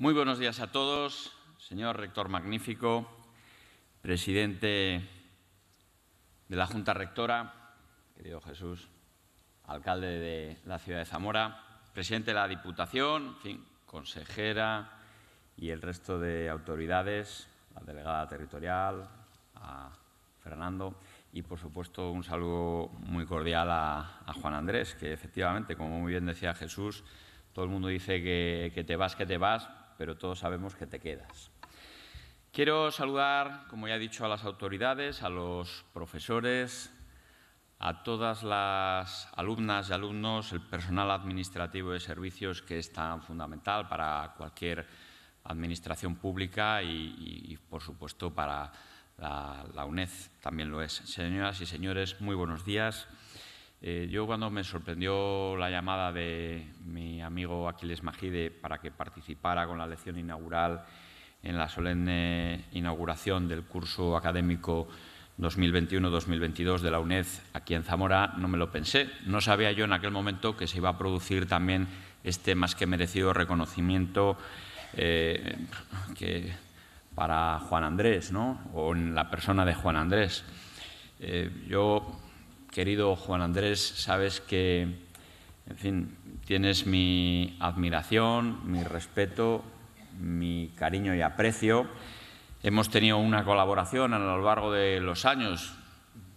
Muy buenos días a todos, señor rector magnífico, presidente de la Junta Rectora, querido Jesús, alcalde de la ciudad de Zamora, presidente de la Diputación, en fin, consejera y el resto de autoridades, la delegada territorial, a Fernando y, por supuesto, un saludo muy cordial a, Juan Andrés, que efectivamente, como muy bien decía Jesús, todo el mundo dice que, que te vas, que te vas, pero todos sabemos que te quedas. Quiero saludar, como ya he dicho, a las autoridades, a los profesores, a todas las alumnas y alumnos, el personal administrativo de servicios que es tan fundamental para cualquier administración pública y, por supuesto, para la, la UNED también lo es. Señoras y señores, muy buenos días. Eh, yo cuando me sorprendió la llamada de mi amigo Aquiles Majide para que participara con la lección inaugural en la solemne inauguración del curso académico 2021-2022 de la UNED aquí en Zamora, no me lo pensé. No sabía yo en aquel momento que se iba a producir también este más que merecido reconocimiento eh, que para Juan Andrés, ¿no? o en la persona de Juan Andrés. Eh, yo querido Juan Andrés, sabes que, en fin, tienes mi admiración, mi respeto, mi cariño y aprecio. Hemos tenido una colaboración a lo largo de los años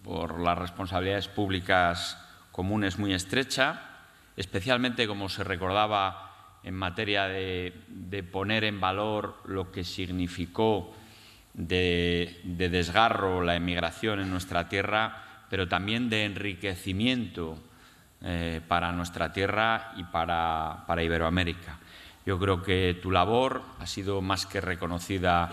por las responsabilidades públicas comunes muy estrecha, especialmente como se recordaba en materia de, poner en valor lo que significó de desgarro la emigración en nuestra tierra pero también de enriquecimiento eh, para nuestra tierra y para, Iberoamérica. Yo creo que tu labor ha sido más que reconocida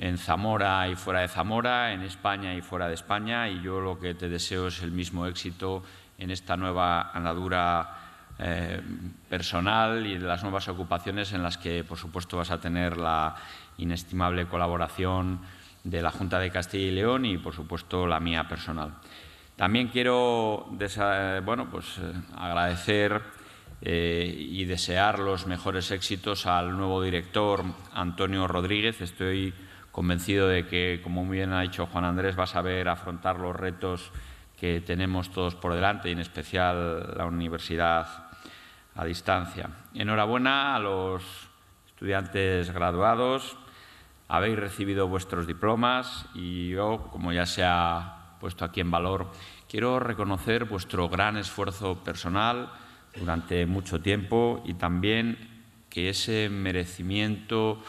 en Zamora y fuera de Zamora, en España y fuera de España, y yo lo que te deseo es el mismo éxito en esta nueva andadura eh, personal y de las nuevas ocupaciones en las que, por supuesto, vas a tener la inestimable colaboración de la Junta de Castilla y León y, por supuesto, la mía personal. También quiero bueno, pues, eh, agradecer eh, y desear los mejores éxitos al nuevo director Antonio Rodríguez. Estoy convencido de que, como muy bien ha dicho Juan Andrés, va a saber afrontar los retos que tenemos todos por delante, y en especial la universidad a distancia. Enhorabuena a los estudiantes graduados. Habéis recibido vuestros diplomas y yo, como ya se ha puesto aquí en valor. Quiero reconocer vuestro gran esfuerzo personal durante mucho tiempo y también que ese merecimiento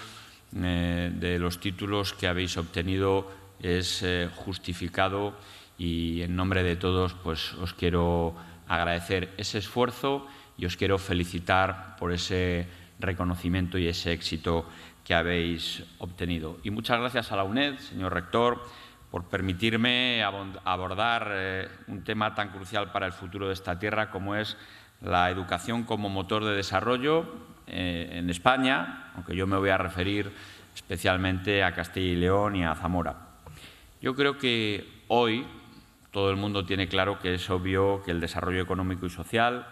eh, de los títulos que habéis obtenido es eh, justificado y en nombre de todos pues os quiero agradecer ese esfuerzo y os quiero felicitar por ese reconocimiento y ese éxito que habéis obtenido. Y muchas gracias a la UNED, señor rector, por permitirme abordar eh, un tema tan crucial para el futuro de esta tierra como es la educación como motor de desarrollo eh, en España, aunque yo me voy a referir especialmente a Castilla y León y a Zamora. Yo creo que hoy todo el mundo tiene claro que es obvio que el desarrollo económico y social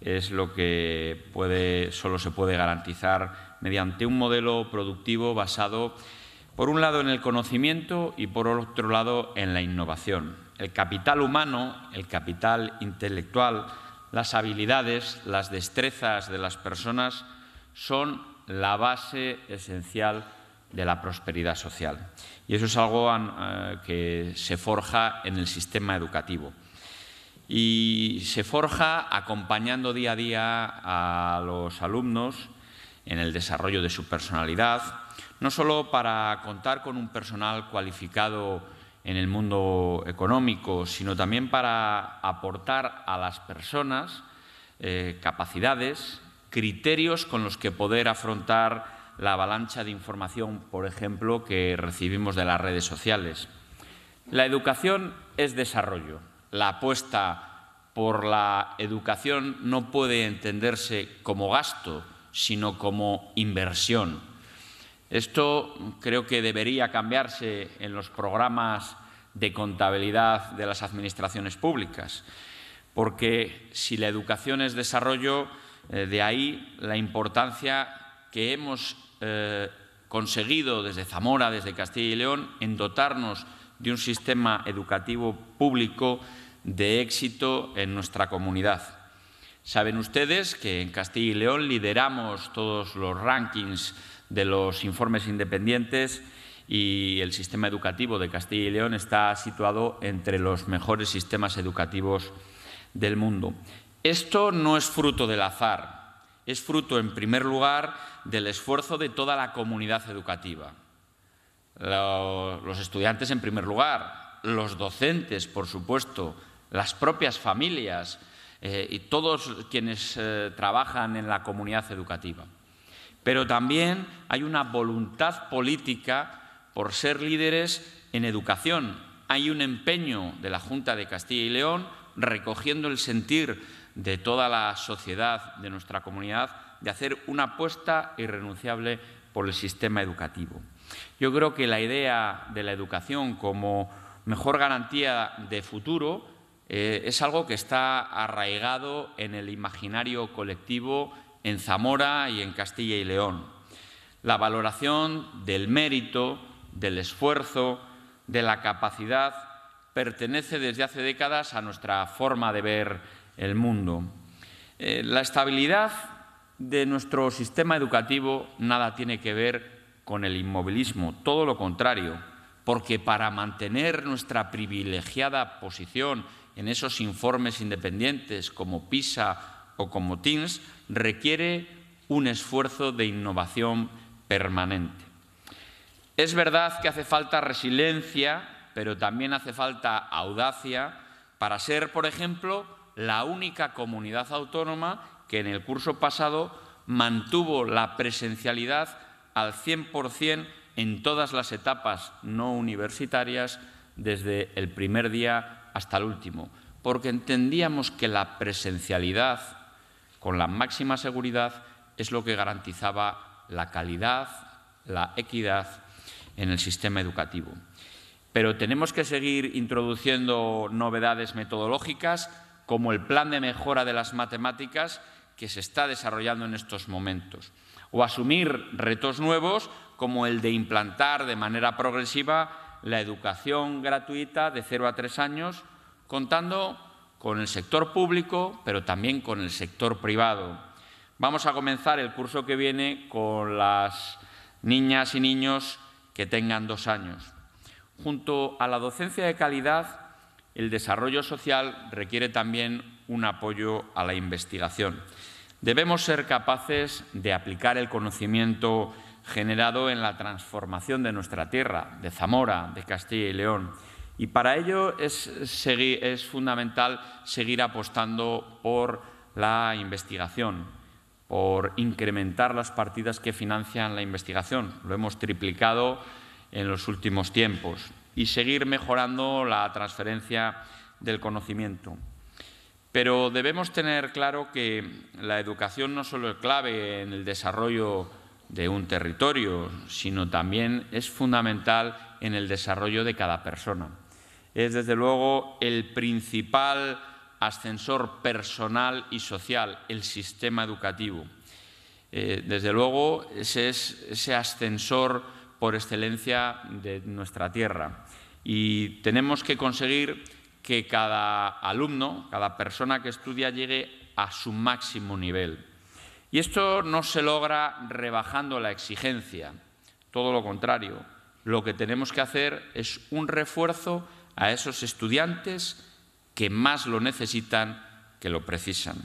es lo que puede, solo se puede garantizar mediante un modelo productivo basado en por un lado en el conocimiento y por otro lado en la innovación. El capital humano, el capital intelectual, las habilidades, las destrezas de las personas son la base esencial de la prosperidad social. Y eso es algo eh, que se forja en el sistema educativo. Y se forja acompañando día a día a los alumnos en el desarrollo de su personalidad, no solo para contar con un personal cualificado en el mundo económico, sino también para aportar a las personas eh, capacidades, criterios con los que poder afrontar la avalancha de información, por ejemplo, que recibimos de las redes sociales. La educación es desarrollo. La apuesta por la educación no puede entenderse como gasto, sino como inversión esto creo que debería cambiarse en los programas de contabilidad de las administraciones públicas, porque si la educación es desarrollo, eh, de ahí la importancia que hemos eh, conseguido desde Zamora, desde Castilla y León, en dotarnos de un sistema educativo público de éxito en nuestra comunidad. Saben ustedes que en Castilla y León lideramos todos los rankings de los informes independientes y el sistema educativo de Castilla y León está situado entre los mejores sistemas educativos del mundo. Esto no es fruto del azar, es fruto en primer lugar del esfuerzo de toda la comunidad educativa. Los estudiantes en primer lugar, los docentes, por supuesto, las propias familias eh, y todos quienes eh, trabajan en la comunidad educativa pero también hay una voluntad política por ser líderes en educación. Hay un empeño de la Junta de Castilla y León recogiendo el sentir de toda la sociedad, de nuestra comunidad, de hacer una apuesta irrenunciable por el sistema educativo. Yo creo que la idea de la educación como mejor garantía de futuro eh, es algo que está arraigado en el imaginario colectivo en Zamora y en Castilla y León. La valoración del mérito, del esfuerzo, de la capacidad pertenece desde hace décadas a nuestra forma de ver el mundo. Eh, la estabilidad de nuestro sistema educativo nada tiene que ver con el inmovilismo, todo lo contrario, porque para mantener nuestra privilegiada posición en esos informes independientes como PISA o como Teams requiere un esfuerzo de innovación permanente. Es verdad que hace falta resiliencia, pero también hace falta audacia para ser, por ejemplo, la única comunidad autónoma que en el curso pasado mantuvo la presencialidad al 100% en todas las etapas no universitarias desde el primer día hasta el último, porque entendíamos que la presencialidad con la máxima seguridad es lo que garantizaba la calidad, la equidad en el sistema educativo. Pero tenemos que seguir introduciendo novedades metodológicas como el plan de mejora de las matemáticas que se está desarrollando en estos momentos, o asumir retos nuevos como el de implantar de manera progresiva la educación gratuita de 0 a 3 años, contando con el sector público, pero también con el sector privado. Vamos a comenzar el curso que viene con las niñas y niños que tengan dos años. Junto a la docencia de calidad, el desarrollo social requiere también un apoyo a la investigación. Debemos ser capaces de aplicar el conocimiento generado en la transformación de nuestra tierra, de Zamora, de Castilla y León, y para ello es, fundamental seguir apostando por la investigación, por incrementar las partidas que financian la investigación. Lo hemos triplicado en los últimos tiempos y seguir mejorando la transferencia del conocimiento. Pero debemos tener claro que la educación no solo es clave en el desarrollo de un territorio, sino también es fundamental en el desarrollo de cada persona es desde luego el principal ascensor personal y social, el sistema educativo. Eh, desde luego, ese es ese ascensor por excelencia de nuestra tierra. Y tenemos que conseguir que cada alumno, cada persona que estudia, llegue a su máximo nivel. Y esto no se logra rebajando la exigencia, todo lo contrario. Lo que tenemos que hacer es un refuerzo a esos estudiantes que más lo necesitan, que lo precisan.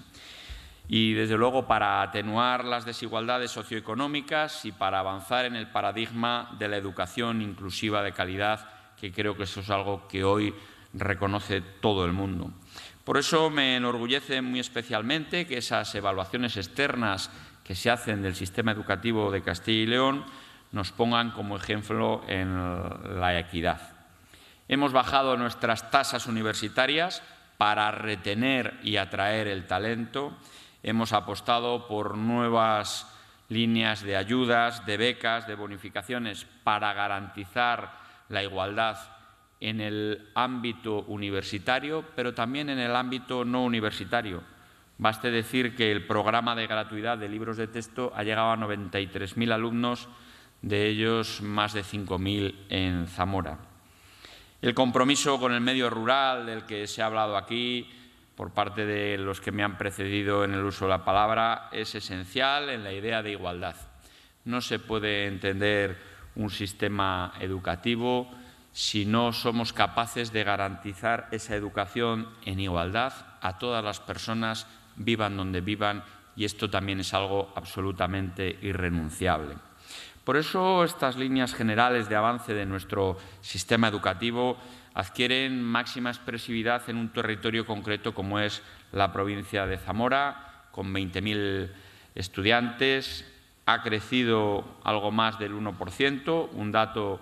Y desde luego para atenuar las desigualdades socioeconómicas y para avanzar en el paradigma de la educación inclusiva de calidad, que creo que eso es algo que hoy reconoce todo el mundo. Por eso me enorgullece muy especialmente que esas evaluaciones externas que se hacen del sistema educativo de Castilla y León nos pongan como ejemplo en la equidad. Hemos bajado nuestras tasas universitarias para retener y atraer el talento. Hemos apostado por nuevas líneas de ayudas, de becas, de bonificaciones para garantizar la igualdad en el ámbito universitario, pero también en el ámbito no universitario. Baste decir que el programa de gratuidad de libros de texto ha llegado a 93.000 alumnos, de ellos más de 5.000 en Zamora. El compromiso con el medio rural, del que se ha hablado aquí por parte de los que me han precedido en el uso de la palabra, es esencial en la idea de igualdad. No se puede entender un sistema educativo si no somos capaces de garantizar esa educación en igualdad a todas las personas, vivan donde vivan, y esto también es algo absolutamente irrenunciable. Por eso estas líneas generales de avance de nuestro sistema educativo adquieren máxima expresividad en un territorio concreto como es la provincia de Zamora, con 20.000 estudiantes. Ha crecido algo más del 1%, un dato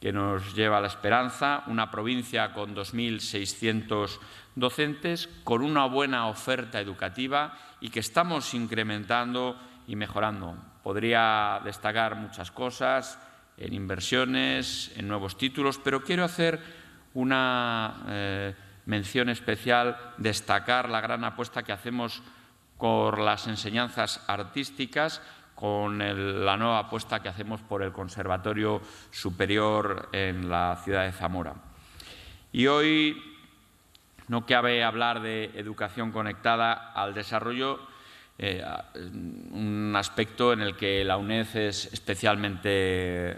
que nos lleva a la esperanza, una provincia con 2.600 docentes, con una buena oferta educativa y que estamos incrementando y mejorando. Podría destacar muchas cosas en inversiones, en nuevos títulos, pero quiero hacer una eh, mención especial, destacar la gran apuesta que hacemos por las enseñanzas artísticas, con la nueva apuesta que hacemos por el Conservatorio Superior en la ciudad de Zamora. Y hoy no cabe hablar de educación conectada al desarrollo eh, un aspecto en el que la UNED es especialmente,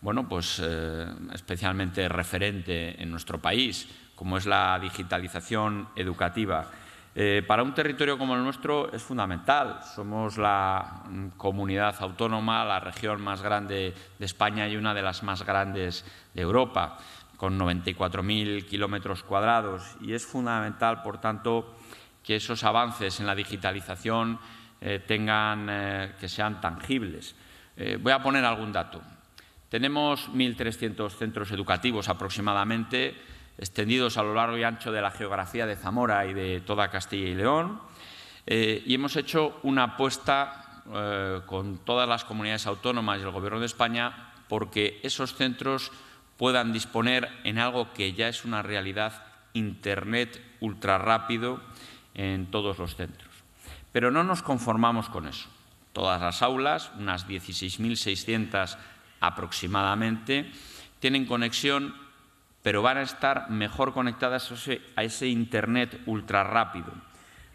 bueno, pues, eh, especialmente referente en nuestro país, como es la digitalización educativa. Eh, para un territorio como el nuestro es fundamental. Somos la comunidad autónoma, la región más grande de España y una de las más grandes de Europa, con 94.000 kilómetros cuadrados. Y es fundamental, por tanto, que esos avances en la digitalización eh, tengan, eh, que sean tangibles. Eh, voy a poner algún dato. Tenemos 1.300 centros educativos aproximadamente, extendidos a lo largo y ancho de la geografía de Zamora y de toda Castilla y León. y hemos hecho una apuesta con todas las comunidades autónomas y el Gobierno de España porque esos centros puedan disponer en algo que ya es una realidad, Internet ultra rápido, en todos los centros. Pero no nos conformamos con eso. Todas las aulas, unas 16.600 aproximadamente, tienen conexión, pero van a estar mejor conectadas a ese Internet ultra rápido.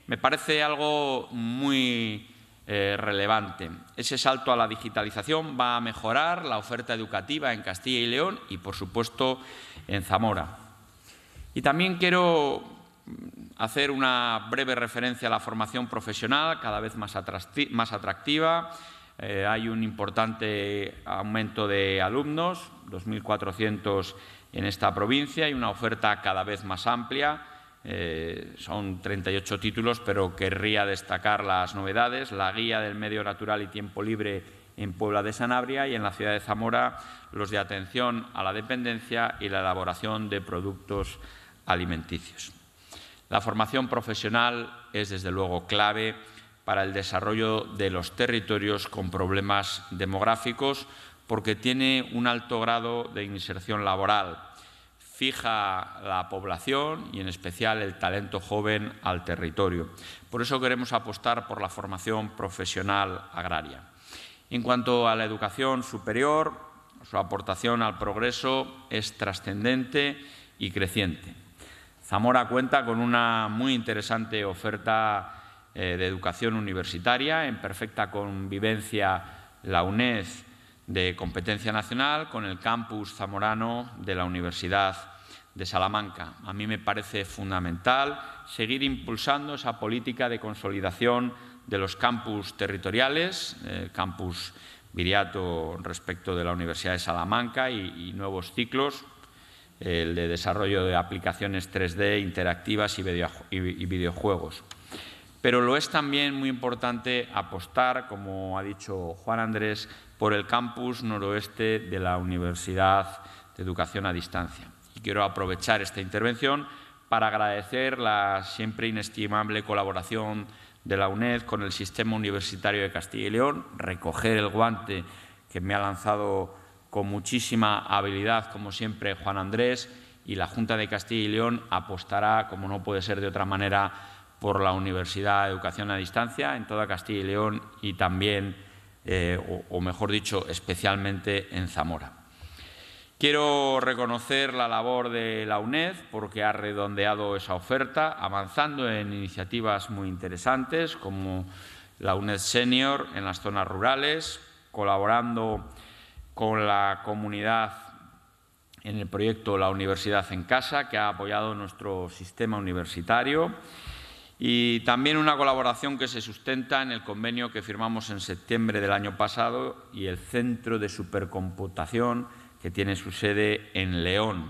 Me parece algo muy eh, relevante. Ese salto a la digitalización va a mejorar la oferta educativa en Castilla y León y, por supuesto, en Zamora. Y también quiero hacer una breve referencia a la formación profesional, cada vez más, atractiva. Eh, hay un importante aumento de alumnos, 2.400 en esta provincia, y una oferta cada vez más amplia. Eh, son 38 títulos, pero querría destacar las novedades. La guía del medio natural y tiempo libre en Puebla de Sanabria y en la ciudad de Zamora, los de atención a la dependencia y la elaboración de productos alimenticios. La formación profesional es, desde luego, clave para el desarrollo de los territorios con problemas demográficos porque tiene un alto grado de inserción laboral, fija la población y en especial el talento joven al territorio. Por eso queremos apostar por la formación profesional agraria. En cuanto a la educación superior, su aportación al progreso es trascendente y creciente. Zamora cuenta con una muy interesante oferta eh, de educación universitaria, en perfecta convivencia la UNED de competencia nacional con el campus zamorano de la Universidad de Salamanca. A mí me parece fundamental seguir impulsando esa política de consolidación de los campus territoriales, eh, campus Viriato respecto de la Universidad de Salamanca y nuevos ciclos, el de desarrollo de aplicaciones 3D interactivas y, videojuegos. Pero lo es también muy importante apostar, como ha dicho Juan Andrés, por el campus noroeste de la Universidad de Educación a Distancia. Y quiero aprovechar esta intervención para agradecer la siempre inestimable colaboración de la UNED con el Sistema Universitario de Castilla y León, recoger el guante que me ha lanzado con muchísima habilidad, como siempre, Juan Andrés, y la Junta de Castilla y León apostará, como no puede ser de otra manera, por la Universidad de Educación a Distancia en toda Castilla y León y también, eh, o mejor dicho, especialmente en Zamora. Quiero reconocer la labor de la UNED porque ha redondeado esa oferta, avanzando en iniciativas muy interesantes como la UNED Senior en las zonas rurales, colaborando con la comunidad en el proyecto La Universidad en Casa, que ha apoyado nuestro sistema universitario, y también una colaboración que se sustenta en el convenio que firmamos en septiembre del año pasado y el Centro de Supercomputación, que tiene su sede en León.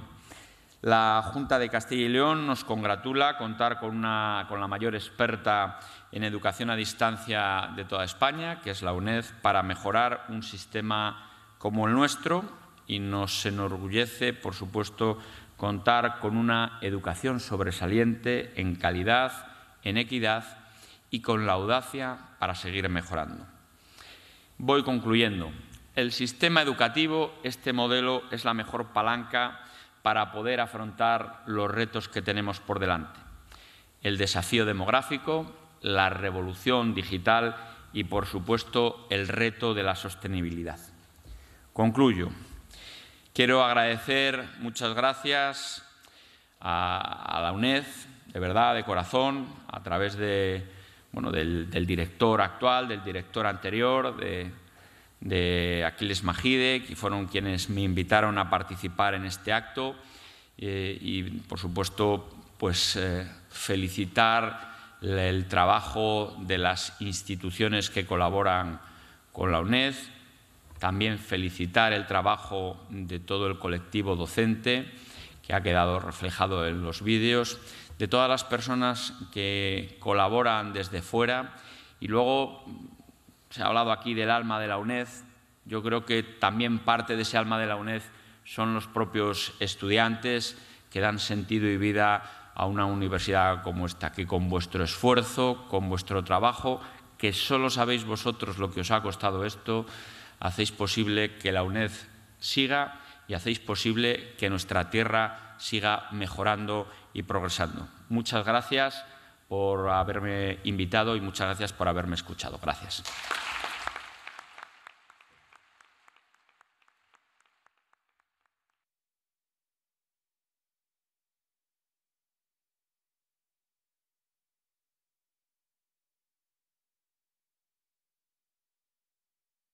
La Junta de Castilla y León nos congratula contar con, la mayor experta en educación a distancia de toda España, que es la UNED, para mejorar un sistema como el nuestro y nos enorgullece, por supuesto, contar con una educación sobresaliente en calidad, en equidad y con la audacia para seguir mejorando. Voy concluyendo. El sistema educativo, este modelo, es la mejor palanca para poder afrontar los retos que tenemos por delante. El desafío demográfico, la revolución digital y, por supuesto, el reto de la sostenibilidad. Concluyo. Quiero agradecer muchas gracias a, la UNED, de verdad, de corazón, a través de, bueno, del, director actual, del director anterior, de, Aquiles Majide, que fueron quienes me invitaron a participar en este acto. Eh, y, por supuesto, pues eh, felicitar el trabajo de las instituciones que colaboran con la UNED, también felicitar el trabajo de todo el colectivo docente, que ha quedado reflejado en los vídeos, de todas las personas que colaboran desde fuera. Y luego se ha hablado aquí del alma de la UNED. Yo creo que también parte de ese alma de la UNED son los propios estudiantes que dan sentido y vida a una universidad como esta, que con vuestro esfuerzo, con vuestro trabajo, que solo sabéis vosotros lo que os ha costado esto, hacéis posible que la UNED siga y hacéis posible que nuestra tierra siga mejorando y progresando. Muchas gracias por haberme invitado y muchas gracias por haberme escuchado. Gracias.